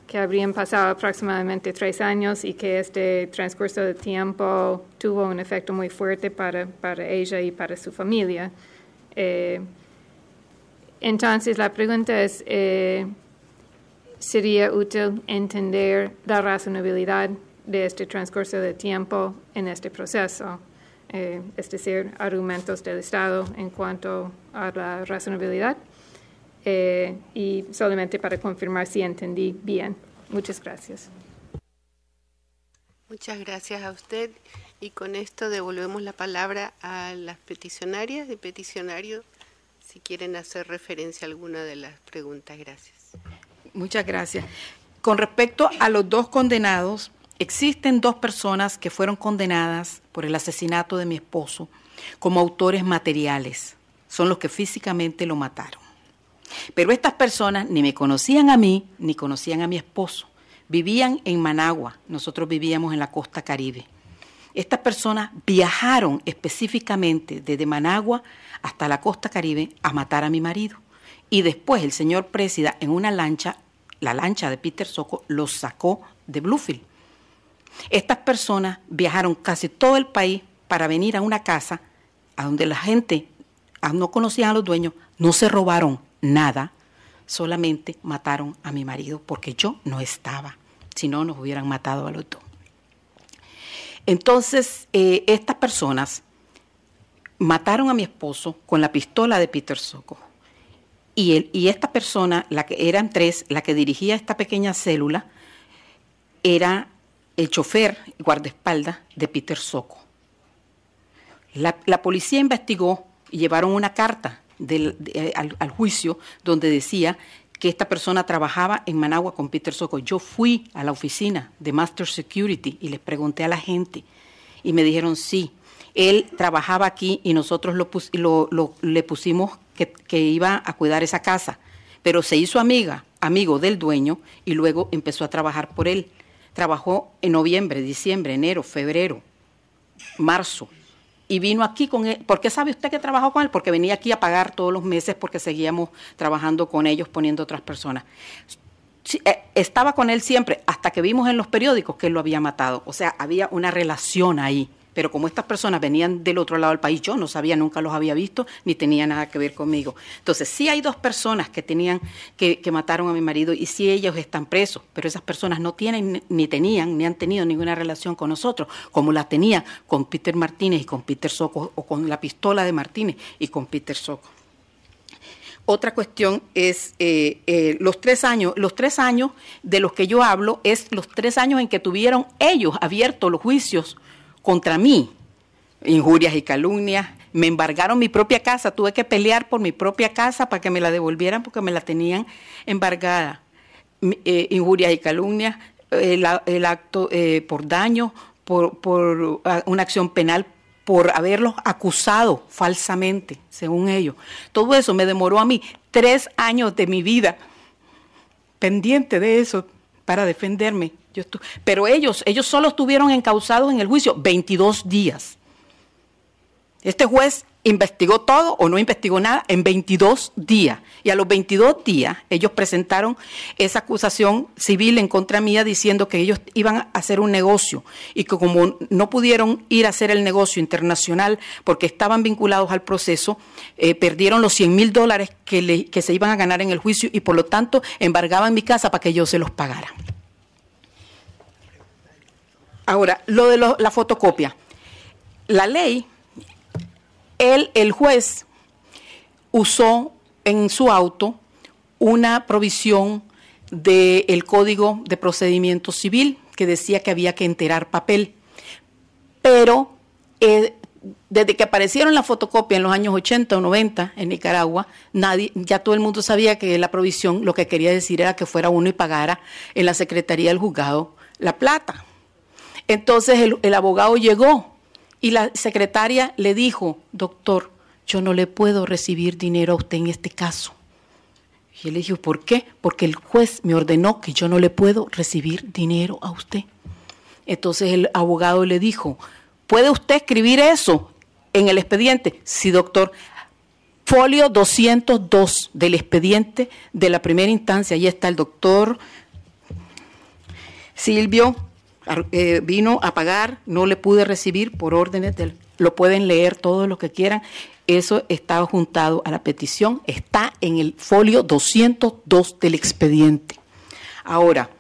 que habrían pasado aproximadamente tres años y que este transcurso de tiempo tuvo un efecto muy fuerte para, ella y para su familia. Eh, entonces la pregunta es, eh, ¿sería útil entender la razonabilidad de este transcurso de tiempo en este proceso? Eh, es decir, argumentos del Estado en cuanto a la razonabilidad. Eh, y solamente para confirmar si entendí bien. Muchas gracias. Muchas gracias a usted. Y con esto devolvemos la palabra a las peticionarias y peticionarios si quieren hacer referencia a alguna de las preguntas. Gracias. Muchas gracias. Con respecto a los dos condenados, existen dos personas que fueron condenadas por el asesinato de mi esposo como autores materiales. Son los que físicamente lo mataron. Pero estas personas ni me conocían a mí ni conocían a mi esposo. Vivían en Managua, nosotros vivíamos en la costa caribe. Estas personas viajaron específicamente desde Managua hasta la costa caribe a matar a mi marido. Y después el señor presida en una lancha, la lancha de Peter Soco, los sacó de Bluefield. Estas personas viajaron casi todo el país para venir a una casa a donde la gente no conocía a los dueños, no se robaron nada, solamente mataron a mi marido porque yo no estaba, si no nos hubieran matado a los dos. Entonces, eh, estas personas mataron a mi esposo con la pistola de Peter Soco Y, y esta persona, la que eran tres, la que dirigía esta pequeña célula, era el chofer y guardaespaldas de Peter Soco. La, policía investigó y llevaron una carta al, juicio donde decía que esta persona trabajaba en Managua con Peter Soco. Yo fui a la oficina de Master Security y les pregunté a la gente y me dijeron sí. Él trabajaba aquí y nosotros le pusimos que, que, iba a cuidar esa casa, pero se hizo amiga, amigo del dueño y luego empezó a trabajar por él. Trabajó en noviembre, diciembre, enero, febrero, marzo, y vino aquí con él. ¿Por qué sabe usted que trabajó con él? Porque venía aquí a pagar todos los meses porque seguíamos trabajando con ellos, poniendo otras personas. Eh, estaba con él siempre, hasta que vimos en los periódicos que él lo había matado. O sea, había una relación ahí. Pero como estas personas venían del otro lado del país, yo no sabía, nunca los había visto, ni tenía nada que ver conmigo. Entonces, sí hay dos personas que tenían, que, mataron a mi marido y sí ellos están presos, pero esas personas no tienen, ni tenían, ni han tenido ninguna relación con nosotros, como la tenía con Peter Martínez y con Peter Soco, o con la pistola de Martínez y con Peter Soco. Otra cuestión es eh, eh, los tres años, los tres años de los que yo hablo es los tres años en que tuvieron ellos abiertos los juicios contra mí, injurias y calumnias. Me embargaron mi propia casa, tuve que pelear por mi propia casa para que me la devolvieran porque me la tenían embargada. Eh, injurias y calumnias, el, acto eh, por daño, por, por ah, una acción penal por haberlos acusado falsamente, según ellos. Todo eso me demoró a mí tres años de mi vida pendiente de eso para defenderme pero ellos, ellos solo estuvieron encausados en el juicio 22 días. Este juez investigó todo o no investigó nada en 22 días. Y a los 22 días ellos presentaron esa acusación civil en contra mía diciendo que ellos iban a hacer un negocio y que como no pudieron ir a hacer el negocio internacional porque estaban vinculados al proceso, eh, perdieron los 100 mil dólares que, que se iban a ganar en el juicio y por lo tanto embargaban mi casa para que yo se los pagara. Ahora, lo de la fotocopia. La ley, el juez usó en su auto una provisión del Código de Procedimiento Civil que decía que había que enterar papel. Pero eh, desde que aparecieron las fotocopias en los años 80 o 90 en Nicaragua, nadie, ya todo el mundo sabía que la provisión lo que quería decir era que fuera uno y pagara en la Secretaría del Juzgado la plata. Entonces el, abogado llegó y la secretaria le dijo, doctor, yo no le puedo recibir dinero a usted en este caso. Y él dijo, ¿por qué? Porque el juez me ordenó que yo no le puedo recibir dinero a usted. Entonces el abogado le dijo, ¿puede usted escribir eso en el expediente? Sí, doctor. Folio 202 del expediente de la primera instancia. Ahí está el doctor Silvio eh, vino a pagar, no le pude recibir por órdenes del... Lo pueden leer todos los que quieran. Eso está juntado a la petición, está en el folio 202 del expediente. Ahora,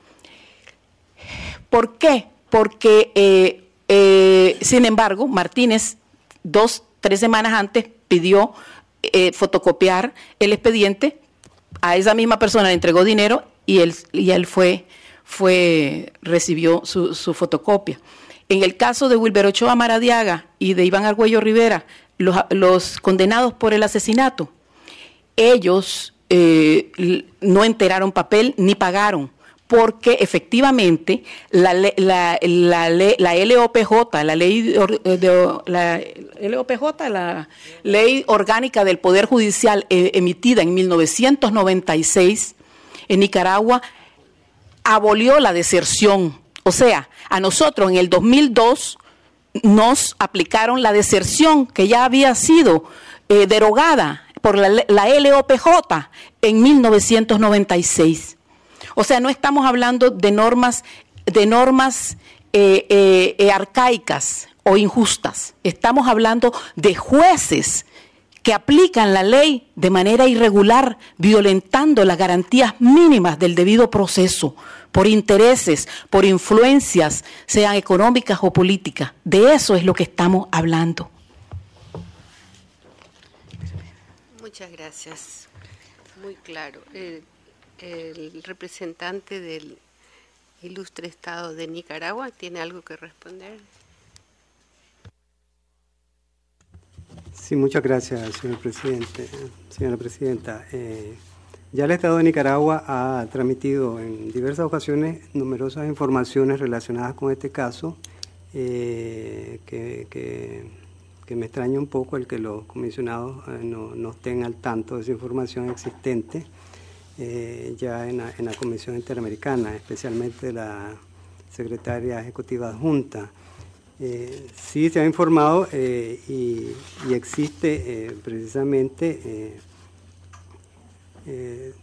¿por qué? Porque, eh, eh, sin embargo, Martínez, dos, tres semanas antes, pidió fotocopiar el expediente. A esa misma persona le entregó dinero y él, y él fue fue, recibió su, fotocopia. En el caso de Wilber Ochoa Maradiaga y de Iván Argüello Rivera, los, condenados por el asesinato, ellos eh, no enteraron papel ni pagaron, porque efectivamente la, la, LOPJ, la ley, de, eh, la, LOPJ, la ley orgánica del Poder Judicial eh, emitida en 1996 en Nicaragua, abolió la deserción. O sea, a nosotros en el 2002 nos aplicaron la deserción que ya había sido eh, derogada por la, LOPJ en 1996. O sea, no estamos hablando de normas, de normas eh, eh, arcaicas o injustas. Estamos hablando de jueces que aplican la ley de manera irregular, violentando las garantías mínimas del debido proceso por intereses, por influencias, sean económicas o políticas. De eso es lo que estamos hablando. Muchas gracias. Muy claro. Eh, el, representante del ilustre Estado de Nicaragua tiene algo que responder. Sí, muchas gracias, señor presidente, señora presidenta. Eh, ya el Estado de Nicaragua ha transmitido en diversas ocasiones numerosas informaciones relacionadas con este caso, eh, que, me extraña un poco el que los comisionados eh, no, estén al tanto de esa información existente eh, ya en la, Comisión Interamericana, especialmente la secretaria ejecutiva adjunta. sí se ha informado y, y, existe precisamente eh,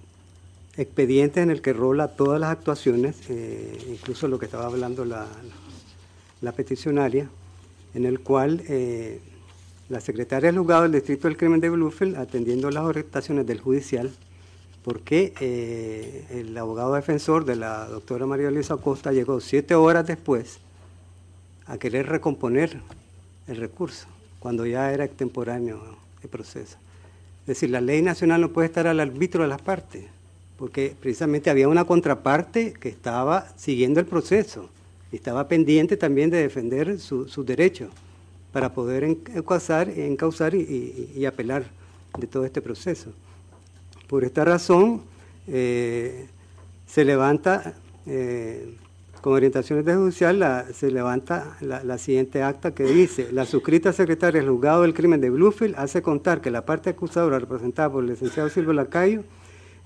expediente en el que rola todas las actuaciones, eh, incluso lo que estaba hablando la, peticionaria, en el cual eh, la secretaria del juzgado del Distrito del Crimen de Bluefield, atendiendo las orientaciones del judicial, porque el abogado defensor de la doctora María Luisa Acosta llegó siete horas después a querer recomponer el recurso, cuando ya era extemporáneo el proceso. Es decir, la ley nacional no puede estar al árbitro de las partes, porque precisamente había una contraparte que estaba siguiendo el proceso y estaba pendiente también de defender sus su derechos para poder encauzar, y, apelar de todo este proceso. Por esta razón, eh, se levanta eh, con orientaciones de judicial se levanta la, siguiente acta que dice, la suscrita secretaria del juzgado del crimen de Bluefield hace contar que la parte acusadora representada por el licenciado Silvio Lacayo,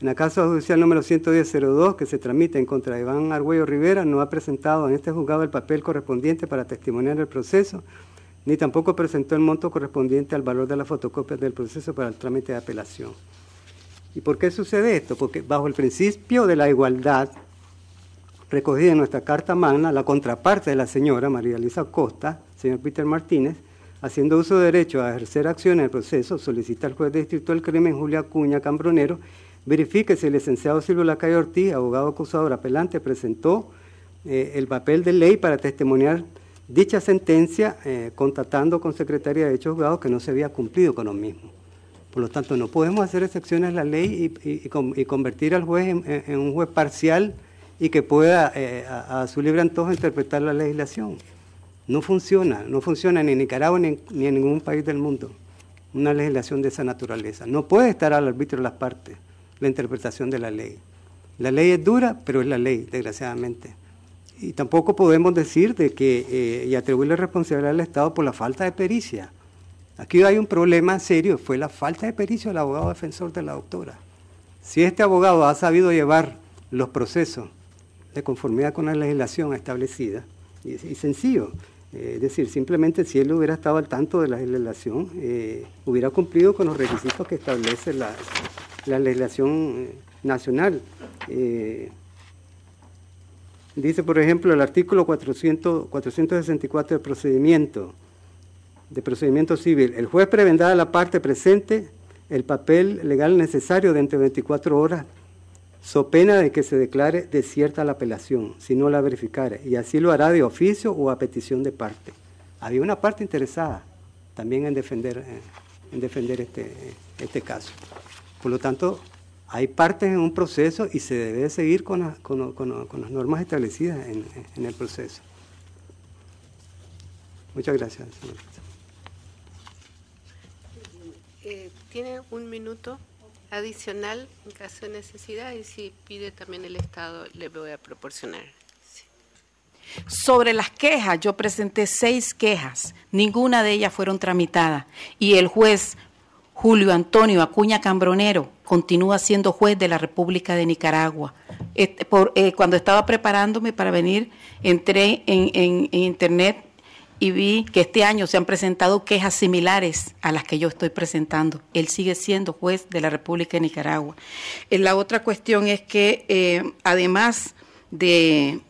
en la causa judicial número 1102 que se tramite en contra de Iván Arguello Rivera, no ha presentado en este juzgado el papel correspondiente para testimoniar el proceso, ni tampoco presentó el monto correspondiente al valor de la fotocopia del proceso para el trámite de apelación. ¿Y por qué sucede esto? Porque bajo el principio de la igualdad, recogida en nuestra Carta Magna, la contraparte de la señora María Elisa Costa, señor Peter Martínez, haciendo uso de derecho a ejercer acción en el proceso, solicita al juez de distrito del crimen Julia Cuña Cambronero, verifique si el licenciado Silvio Lacayo Ortiz, abogado acusador apelante, presentó eh, el papel de ley para testimoniar dicha sentencia, eh, contatando con Secretaría de Hechos Juzgados que no se había cumplido con lo mismo. Por lo tanto, no podemos hacer excepciones a la ley y, convertir al juez en un juez parcial y que pueda eh, a, su libre antojo interpretar la legislación. No funciona, no funciona ni en Nicaragua ni en, ningún país del mundo una legislación de esa naturaleza. No puede estar al arbitrio de las partes la interpretación de la ley. La ley es dura, pero es la ley, desgraciadamente. Y tampoco podemos decir de que eh, y atribuirle responsabilidad al Estado por la falta de pericia. Aquí hay un problema serio, fue la falta de pericia del abogado defensor de la doctora. Si este abogado ha sabido llevar los procesos de conformidad con la legislación establecida. Y, sencillo. Eh, es decir, simplemente si él hubiera estado al tanto de la legislación, eh, hubiera cumplido con los requisitos que establece la, legislación eh, nacional. dice, por ejemplo, el artículo 464 del procedimiento, de procedimiento civil, el juez prevendrá a la parte presente el papel legal necesario dentro de 24 horas so pena de que se declare desierta la apelación, si no la verificare, y así lo hará de oficio o a petición de parte. Había una parte interesada también en defender, eh, en defender este, este caso. Por lo tanto, hay partes en un proceso y se debe seguir con, con, con, con las normas establecidas en, el proceso. Muchas gracias. Eh, Tiene un minuto adicional en caso de necesidad y si pide también el Estado le voy a proporcionar. Sobre las quejas, yo presenté seis quejas, ninguna de ellas fueron tramitadas y el juez Julio Antonio Acuña Cambronero continúa siendo juez de la República de Nicaragua. Este, eh, cuando estaba preparándome para venir, entré en internet y vi que este año se han presentado quejas similares a las que yo estoy presentando. Él sigue siendo juez de la República de Nicaragua. Eh, la otra cuestión es que eh, además de,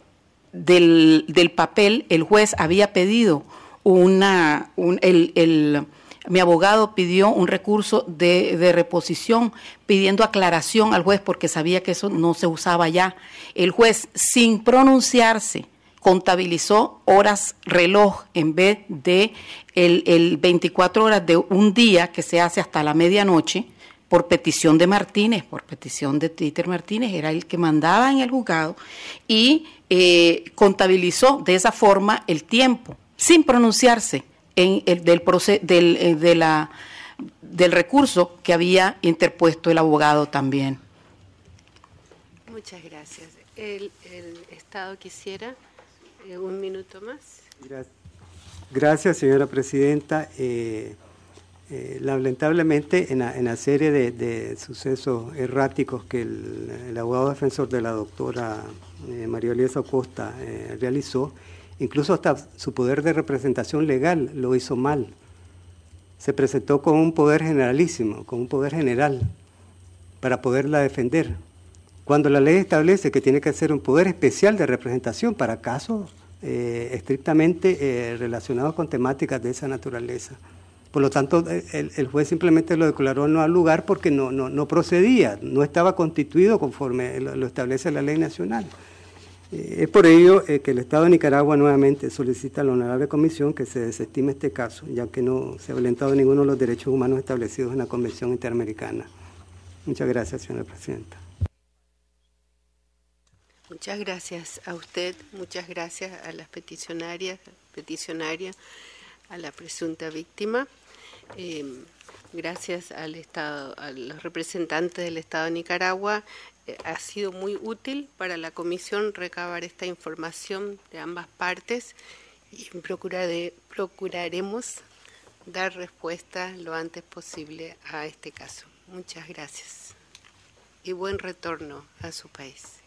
del, papel, el juez había pedido una, un, mi abogado pidió un recurso de, de, reposición pidiendo aclaración al juez porque sabía que eso no se usaba ya. El juez, sin pronunciarse contabilizó horas reloj en vez de el, 24 horas de un día que se hace hasta la medianoche por petición de Martínez, por petición de Títer Martínez, era el que mandaba en el juzgado y eh, contabilizó de esa forma el tiempo, sin pronunciarse en el, del, eh, de la, del recurso que había interpuesto el abogado también. Muchas gracias. el Estado quisiera eh, un minuto más. Gracias, señora presidenta. Eh, eh, lamentablemente, en la, serie de, sucesos erráticos que el, abogado defensor de la doctora María Elisa Acosta realizó, incluso hasta su poder de representación legal lo hizo mal. Se presentó con un poder generalísimo, con un poder general, para poderla defender cuando la ley establece que tiene que ser un poder especial de representación para casos eh, estrictamente eh, relacionados con temáticas de esa naturaleza. Por lo tanto, eh, el, juez simplemente lo declaró no al lugar porque no, no, procedía, no estaba constituido conforme lo, establece la ley nacional. es por ello que el Estado de Nicaragua nuevamente solicita a la Honorable Comisión que se desestime este caso, ya que no se ha violentado ninguno de los derechos humanos establecidos en la Convención Interamericana. Muchas gracias, señora Presidenta. Muchas gracias a usted, muchas gracias a las peticionarias, peticionaria, a la presunta víctima. Eh, gracias al Estado, a los representantes del Estado de Nicaragua. Eh, ha sido muy útil para la Comisión recabar esta información de ambas partes y procuraremos dar respuesta lo antes posible a este caso. Muchas gracias y buen retorno a su país.